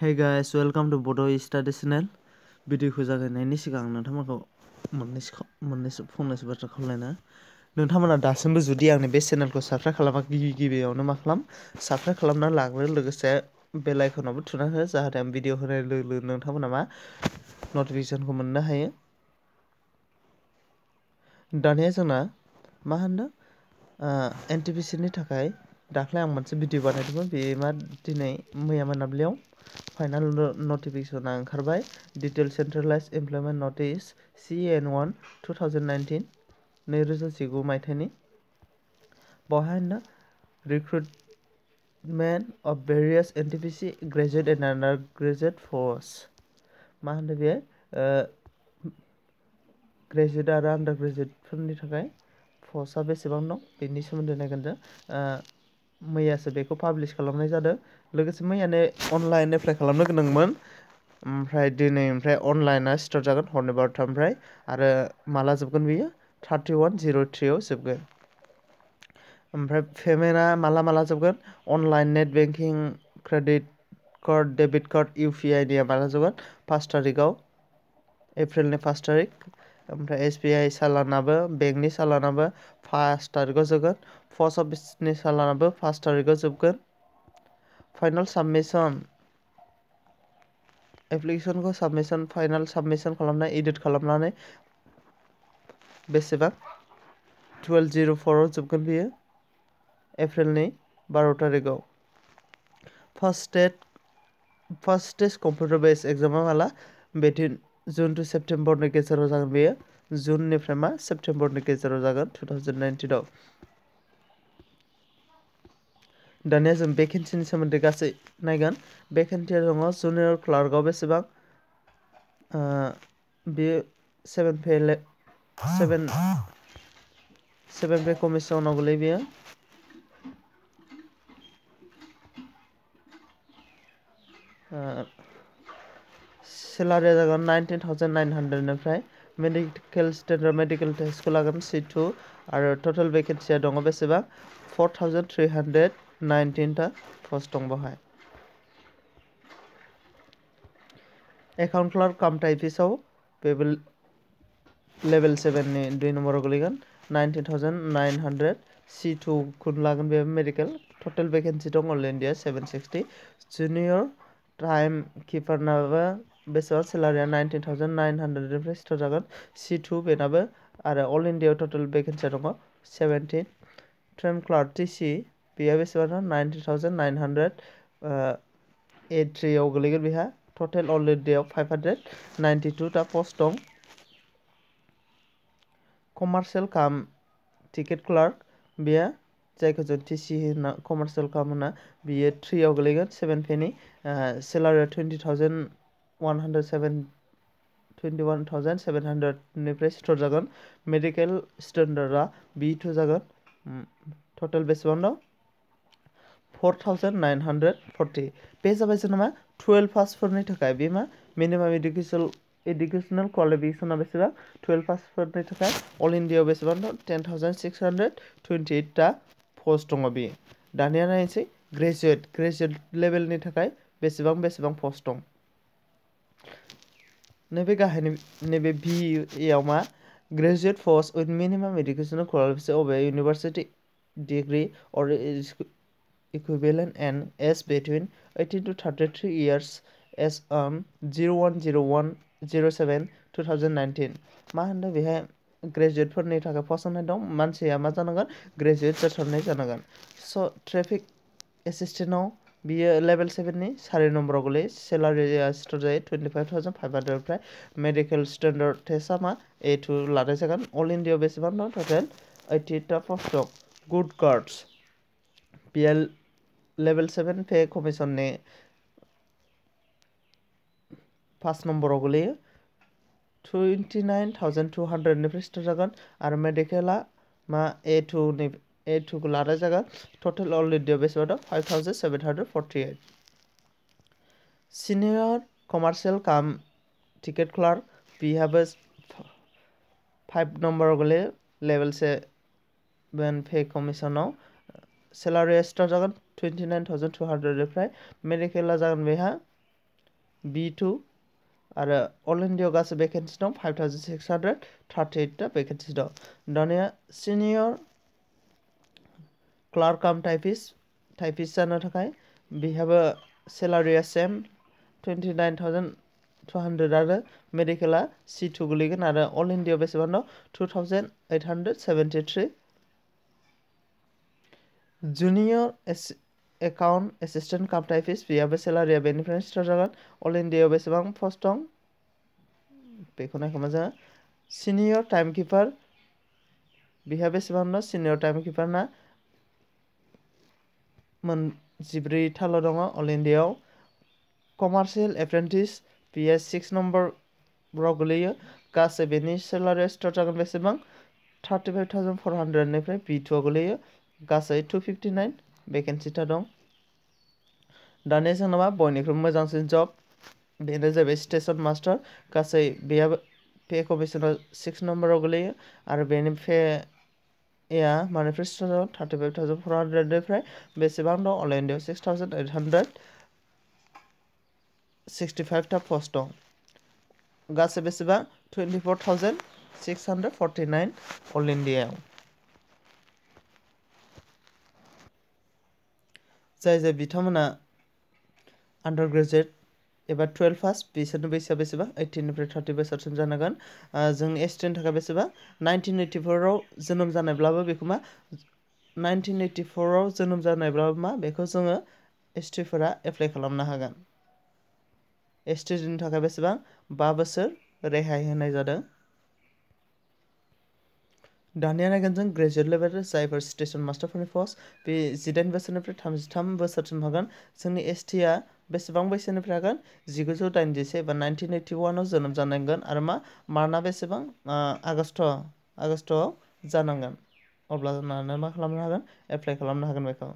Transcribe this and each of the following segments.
hey guys welcome to Bodo study channel भिडिअखौ को सिगां नोंथांमोनखौ मोननैसो मोननैसो ना बाथ्रा खावलायना नोंथांमोना दासिमबो जुदि आंनि बे चेनेलखौ साबस्क्राइब खालामा गिबि गिबियावनो मा खालाम साबस्क्राइब खालामना लाग्रो थुना हो जाहाथे आं भिडिअ होनाय लोगो लोगो नोंथांमोना मा नटिफिकेसनखौ मोननो हायो मा होनदों एन टि पि सि दाख्लै आं मुझे भिडिअ बानायदोंमोन बेमा दिनै मैया मोनाब्लियाव फाइनाल नटिफिकेसना ओंखारबाय detail centralise employment notice C N one two thousand नई नैरोजा जिगु मायथाइनि बहुत होनो of various N T P C graduate end under graduate फर्स मा होनो बे ग्रेजुएट आरो आन्डार ग्रेजुवेटफोरनि थाखाय पस्टआ बेसेबां दं बेनि मैयासो बेखौ पाब्लिश खालामनाय जादों लोगोसे मैयानो अनलाइन एप्लाइ खालामनो गोनांमोन ओमफ्राय दिनै अनलाइना स्टार्ट जागोन हरनै बार'थानिफ्राय आरो माला जोबगोन बियो थार्टि वान जिर' थ्रिआव जोबगोन ओमफ्राय पेमेन्टआ माला माला जोबगोन online net banking credit card debit card U P आइनिया माला जोबगोन पास थारिखआव एप्रिलनि पास थारिख ओमफ्राय एस बि आइ सालानाबो बेंकनि सालानाबो फार्स्ट तारिखआव जोबगोन पस्ट अफिसनि सालानाबो फार्स्ट तारिखआव जोबगोन फाइनाल साबमिसन एप्लिकेसनखौ साबमिसन फाइनाल साबमिसन खालामनाय एडिट खालामनानै बेसेबां टुवेल्भ जिर' फरआव जोबगोन बियो एप्रिलनि बार' तारिखआव first date first stage computer base एग्जामा माला बेटिन जून टू सेप्टेम्बर गेजेराव जागोन बेयो जुननिफ्राय मा सेप्टेम्बरनि गेजेराव जागोन टु थावजेन्ड नाइन्टिनाव दानिया जों भेकेन्सिनि सोमोन्दै गासै नायगोन भेकेन्सिया दङ जुनियर क्लार्कआव बेसेबां बेयो सेभेन पे सेभेन सेभेन पे कमिसनाव गोलैयो बेयो सेलारिया जागोन नाइनटिन थावजेन्ड नाइन हान्ड्रेडनिफ्राय मेडिकेल स्टेन्डार्ड मेडिकेल टेस्टखौ लागोन सि टु आरो टटेल भेकेन्सिया दङ बेसेबां फर थावजेन्ड थ्रि हान्ड्रेड नाइनटिनथा पस्ट दं बेवहाय एकाउन्ट क्लार्क काम टाइपिसआव बेबो लेभेल सेभेननि दुइ नम्बराव गोलैगोन nineteen thousand nine hundred C two लागोन बे मेडिकेल टटेल भेकेन्सि दं all India seven sixty junior time किपारनाबो बेसेबां सेलारिया नाइनटिन थावजेन्ड नाइन हान्ड्रेडनिफ्राय स्टार्ट जागोन सि टु बेनाबो आरो अल इन्डियायाव टटेल भेकेन्सिया दङ सेभेन्टिन ट्रेन क्लार्क टि सि बेयो बेसेबां nineteen thousand nine hundred A थ्रियाव गोलैगोन बेहा टटेल अल इन्डियायाव फाइभ हान्ड्रेड नाइन्टि टु दा पस्ट दं कमार्शियेल काम टिकेट क्लार्क बेयो जायखौ जों टि सि होनना कमार्शियेल काम होना बियो थ्रियाव गोलैगोन सेभेन पेनि सेलारिया twenty thousand one hundred seven twenty one thousand seven हान्ड्रेडनिफ्राय स्टार्ट जागोन मेडिकेल स्टैंडार्डआ जगह जागोन टटेल फोर दं four thousand nine hundred forty बे जाबाय जोंना मा टुवेल्भ पासफोरनि थाखाय बे मा मिनिमाम एडुकेसन एडुकेसनल क्वालिफिकेसना बेसेबां टुवेल्भ पासफोरनि अल इन्डियायाव बेसेबां ten thousand six hundred twenty एइटटा पस्ट दङ बेयो दानिया नायनोसै ग्रेजुवेट ग्रेजुवेट लेभेलनि बेसेबां बेसेबां पस्ट दं नैबे गाहायनि नैबे बि एआव मा graduate post with minimum educational qualification of a university degree or equivalent and age between eighteen to thirty three years age जिर' वान जिर' वान जिर' सेभेन टु थावजेन्ड नाइनटिन मा होनदों बेहाय ग्रेजुवेटफोरनि थाखाय फसंनाय दं मानसिया मा जानांगोन ग्रेजुवेट जाथारनाय जानांगोन ट्रेफिक बियो लेभेल सेभेननि सारि सेलारी गोलैयो सेलारि स्टार जायो टुवेन्टिफाइभ थावजेन्ड फाइभ हान्ड्रेडनिफ्राय मेडिकेल स्टेन्डार्ड टेस्टआ मा ए टू लाने जागोन अल इन्डियायाव बेसेबां दं टटेल ओइटिथा पस्ट दं गुड गार्डस बियो लेभेल सेभेन पे कमिसननि पास नम्बराव गोलैयो टुवेन्टि नाइन थावजेन्ड टु हान्ड्रेडनिफ्राय स्टार्ट जागोन आरो मेडिकेला मा ए टू टुनि एट को लानाय जागोन टटेल अलरेडि बेसेबां दं five thousand seven hundred forty eight senior commercial cum ticket clerk बिहाबो फाइभ नम्बर गोलै level pay commission salary extra जागोन टुवेन्टि नाइन थावजेन्ड टु हान्ड्रेडनिफ्राय मेडिकेला जागोन बेहा बि आरो अल इंडिया गासै भेकेन्सि दं five thousand six hundred thirty एइटटा दं दानिया senior clerk cum typist typist जानो थाखाय बेहाबो सेलारिया same twenty nine thousand two hundred आरो मेडिकेला सि टु गोलैगोन आरो अल इन्डियायाव बेसेबां दं two thousand eight hundred seventy three junior account assistant cum typist बेयाबो सेलारिया बेनिफ्रायनो स्टार्ट जागोन अल इन्डियायाव बेसेबां पस्ट दं बेखौ नायखोमा जोङो सिनियर टाइम किपार बेहा बेसेबां दं सिनियर टाइम किपारना मोन जिब्रै थाल' दङ अल इण्डियाआव कमार्शियेल एप्रेन्टिस बेयो सिक्स नम्बराव गोलैयो गासै बेनि सेलारि स्टार जागोन बेसेबां थार्टिफाइभ थावजेन्ड फर हान्ड्रेडनिफ्राय गासै टु फिफ्टि नाइन भेकेन्सिटा दं दानिया जोंना मा बयनिख्रुइ मोजांसिन जब बेनो जाबाय स्टेशन मास्टार गासै बेयाबो पे कमिसना सिक्स नम्बर गोलैयो आरो बेनि पे एया मानिफेस्ट'आव थार्टिफाइभ थावजेन्ड फर हान्ड्रेडनिफ्राय बेसेबां दं अलाइन्डआव सिक्स थावजेन्ड ओइट हान्ड्रेड सिक्सटिफाइभथा पस्ट दं गासै बेसेबां twenty four thousand six nine all इन्डियायाव जाय जाय बिथांमोना आन्डार एबा टुवेल्भ पास बिसोरनो बैसोआ बेसेबां ओइटिननिफ्राय थार्टि बोसोरसिम जानांगोन जों एसटिनि थाखाय बेसेबां नाइनटिन ओइटिफ'राव जोनोम जानायब्लाबो बेखौ मा नाइनटिन ओइटिफ'राव जोनोम जानायब्लाबो मा बेखौ जोङो एसटिफोरा एप्लाइ खालामनो हागोन एसटिनि थाखाय बेसेबां बा बोसोर रेहाय दानिया नायगोन जों ग्रेजुवेट लेभेल जायफोर स्टेशन मास्टारफोरनि पस्ट बे जिदाइन बोसोरनिफ्राय थामजिथाम बोसोरसिम हागोन जोंनि एसटिआ बेसेबां बैसोनिफ्राय हागोन जिगुजौ दाइनजिसे एबा नाइनटिन ओइटि वानआव जोनोम जानांगोन आरो मा मार्कआ बेसेबां आगष्ट आगष्टआव जानांगोन अब्ला जानानै मा खालामनो हागोन एप्लाइ खालामनो हागोन बेखौ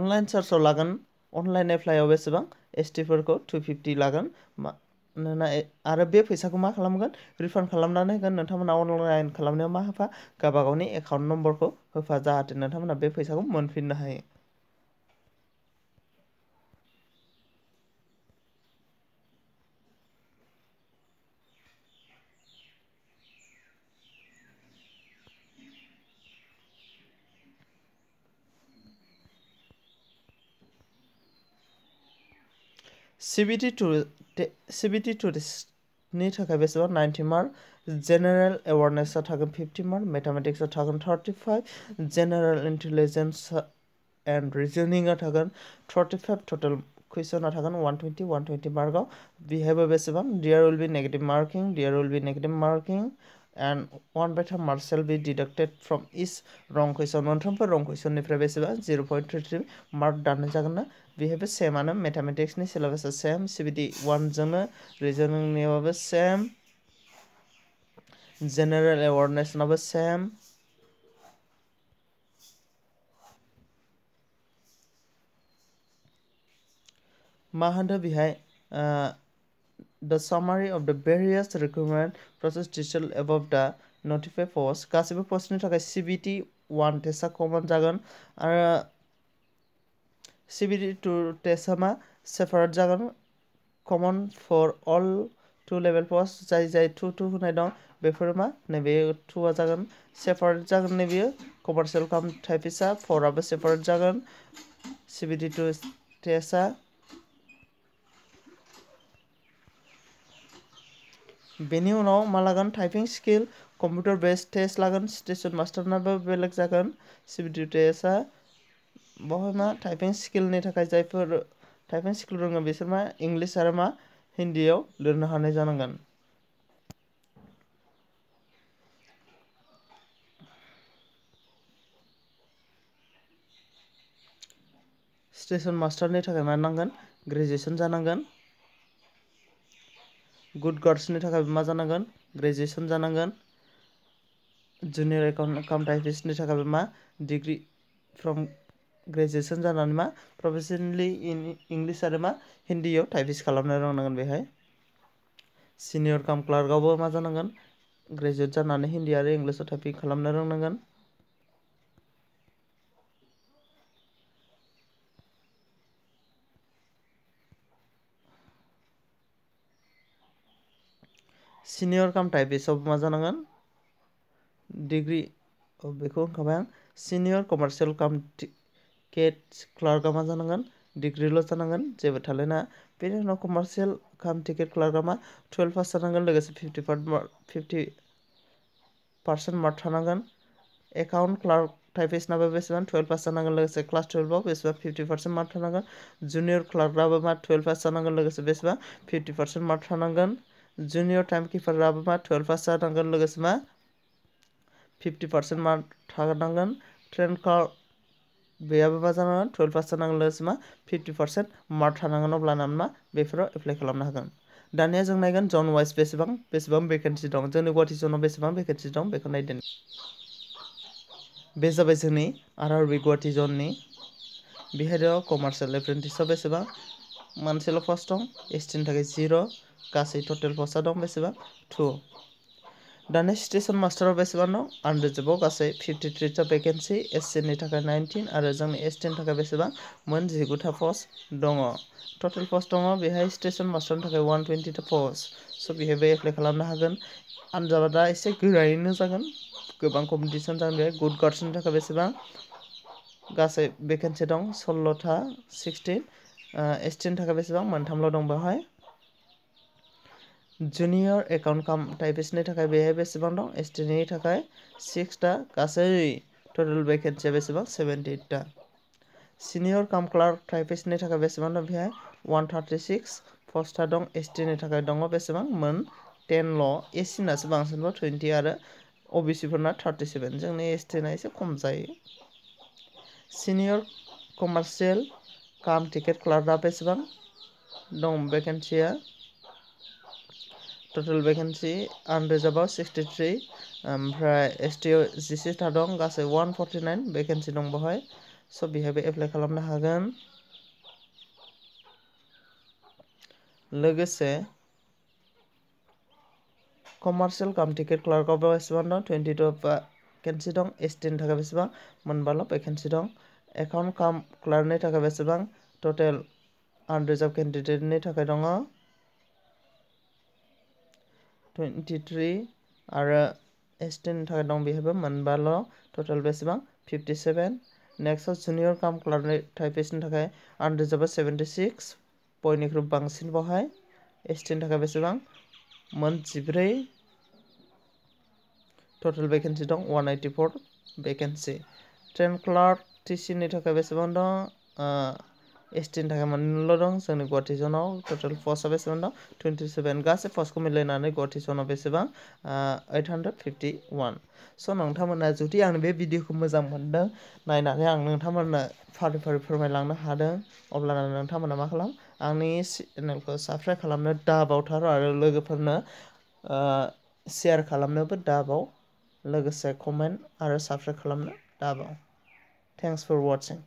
अनलाइन सार्चआव लागोन अनलाइन एप्लाइआव बेसेबां एसटिफोरखौ टु फिफ्टि लागोन मानोना आरो बे फैसाखौ मा खालामगोन रिफान्ड खालामनानै होगोन नोंथांमोना अनलाइन खालामनायाव मा होफा गावबा गावनि एकाउन्ट नम्बरखौ होफा जाहाथे नोंथांमोना बे फैसाखौ मोनफिननो हायो सि बि टि टुरिस्टनि थाखाय बेसेबां नाइन्टि मार्क जेनेरेल एवारनेसा थागोन फिफ्टि मार्क मेथामेटिक्सा थागोन thirty five general intelligence and रिजनिङा थागोन थार्टि फाइभ टटेल कुइसना थागोन वान टुवेन्टि वान टुवेन्टि मार्कआव बेहायबो बेसेबां there will be negative marking there will be negative marking and 1 beta mark shall be deducted from each wrong question मोनफ्रोमबो wrong question निफ्राय बेसेबां 0.33 mark दाननाय जागोन ना बेहायबो सेम आनो मैथमेटिक्स नि सिलेबासा सेम सीबीटी 1 जोंनो रीजनिंग निबाबो सेम जनरल अवेयरनेस नाबो सेम मा होनदो बेहाय the summary of the various recruitment process detailed above the notify post गासैबो पस्टनि थाखाय सिबिटि वान टेस्टआ कमन जागोन आरो सिबिटि टु टेस्टआ मा सेपारेट जागोन common for all two level post जाय जाय टु टु होनाय दं बेफोरो मा नैबे टुआ जागोन सेपारेट जागोन नै बेयो कमार्सियेल खालाम टाइपिसआ फराबो सेपारेट जागोन सिबिटि टु टेस्टआ बेनि उनाव मा लागोन typing skill computer base test लागोन स्टेशन मास्टारनाबो बेलेग जागोन सिबिडिउ टेस्टआ बेवहाय मा टाइपिं स्किलनि थाखाय जायफोर टाइपिं स्किल रोङो बिसोर मा इंलिस आरो मा हिन्दीयाव लिरनो हानाय जानांगोन स्टेशन मास्टारनि थाखाय मा नांगोन ग्रेजुवेसन जानांगोन गुड गार्डसनि मा जानांगोन ग्रेजुवेसन जानांगोन जुनियर एकाउन्ट एकाउन्ट टाइपिस्टनि मा डिग्री फ्रम ग्रेजुवेसन जानानै मा प्रफेसनेलि इन इंलिस आरो मा हिन्दीयाव टाइपिस्ट खालामनो रोंनांगोन बेहाय सिनियर काम क्लार्कआवबो मा जानांगोन ग्रेजुवेट जानानै हिन्दी आरो इंलिसआव टाइपिं खालामनो रोंनांगोन सिनियर काम टाइप हिसाबै मा जानांगोन डिग्रि बेखौ होनखाबाय आं सिनियर कमार्शियेल काम केट क्लार्कआ मा जानांगोन डिग्रिल' जानांगोन जेबो थालायना बेनि उनाव कमार्शियेल काम टिकेट क्लार्कआ मा टुवेल्भ पास जानांगोन लोगोसे fifty part fifty percent mark थानांगोन एकाउन्ट क्लार्क टाइपिस्टनाबो बेसेबां टुवेल्भ पास जानांगोन लोगोसे क्लास टुवेल्भआव बेसेबां फिफ्टि पार्सेन्ट मार्क थानांगोन जुनियर क्लार्कनाबो मा टुवेल्भ पास जानांगोन लोगोसे बेसेबां फिफ्टि पार्सेन्ट मार्क थानांगोन जुनियर थांखिफोर लाबोमा टुवेल्भ पास जानांगोन लोगोसे मा फिफ्टि पार्सेन्ट मार्क थानांगोन ट्रेन कार्ड बेयाबो मा जानांगोन पास जानांगोन लोगोसे मा फिफ्टि पार्सेन्ट मार्क थानांगोन अब्लाना मा बेफोराव एप्लाइ दानिया जों नायगोन जन वाइस बेसेबां बेसेबां भेकेन्सि दं जोंनि गुवाहाटि जनाव बेसेबां भेकेन्सि दं बेखौ नायदों बे जाबाय आर आर बि गुवाहाटि जननि बेहाय दं कमार्शियेल एप्रेन्टिसआव बेसेबां मोनसेल' पस्ट दं एस टिनि थाखाय गासै टटेल पस्टआ दं बेसेबां टु दानिया स्टेशन मास्टाराव बेसेबां दं आनरिजार्भआव गासै फिफ्टिथ्रिथा भेकेन्सि एस सिनि थाखाय नाइनटिन आरो एस टिनि थाखाय बेसेबां मोन जिगुथा पस्ट दङ टटेल पस्ट दङ बेहाय स्टेशन मास्टारनि थाखाय वान टुवेन्टिथा पस्ट सो बेहायबो एप्लाइ खालामनो हागोन आनजादा एसे गोरायैनो जागोन गोबां कम्पिटिसन जागोन गुड गार्डसनि थाखाय बेसेबां गासै भेकेन्सि दं सल्ल'था एस टिनि थाखाय बेसेबां मोनथामल' दं बेवहाय जूनियर एकाउंट काम टाइप इसने ठगाए बेहेव बेसिबंग डॉ एसटीने ठगाए सिक्स टा कासे टोटल बेकेंट चे बेसिबंग सेवेंटी टा सीनियर काम क्लार टाइप इसने ठगाए बेसिबंग डॉ भिया वन थर्टी सिक्स फर्स्ट टा डॉ एसटीने ठगाए डॉगो बेसिबंग मन टेन लॉ एसी ना सिबंग सिंबल ट्वेंटी आरे ओबीसी फोर ना थर्टी सेवेन जंग ने एसटीन टोटल वैकेंसी अंडरज अबाउट 63 ओमफ्राय एसटीओ जीसी था दं गासे 149 वैकेंसी दं बहाय सो बिहेबे अप्लाई खालामनो हागोन लगेसे commercial cum ticket clerk of एसवान दं 22 वैकेंसी दं एसटीन थाखा बेसेबां मोनबालो वैकेंसी दं अकाउंट कम क्लर्क नै थाखा बेसेबां टोटल अंडरज अब कैंडिडेट नै थाखाय दङ टुइन्टिथ्रि आरो एसटिनि थाखाय दं टोटल मोनबाल' टटेल बेसेबां फिफ्टिसेभेन नेक्स्टआव जुनियर काम क्लाबनि टाइपिसनि थाखाय आरो रिजार्भआ सेभेन्टिसिक्स बयनिख्रुइ बांसिन बावहाय एसटिनि थाखाय बेसेबां मोन जिब्रै टटेल भेकेन्सि दं one ninety four vacancy train clerk टिसिनि थाखाय बेसेबां दं एसटिन थाखाय मोनल' दं जोंनि गुवाहाटि जनाव टटेल पस्टआ बेसेबां दं टुइन्टि सेभेन गासै पस्टखौ मिलायनानै गुवाहाटि जनाव बेसेबां ओइट हान्ड्रेड फिफ्टि वान स' नोंथांमोना जुदि आंनि बे भिडिअखौ मोजां मोनदों नायनानै आं नोंथांमोननो फारि फारि फोरमायलांनो हादों अब्लाना नोंथांमोना मा खालाम आंनि चेनेलखौ साबस्क्राइब खालामनो दाबावथारो आरो खालामनोबो दाबाव लोगोसे कमेन्ट आरो साबस्क्राइब खालामनो दाबाव थेंक्स फर वाचिंग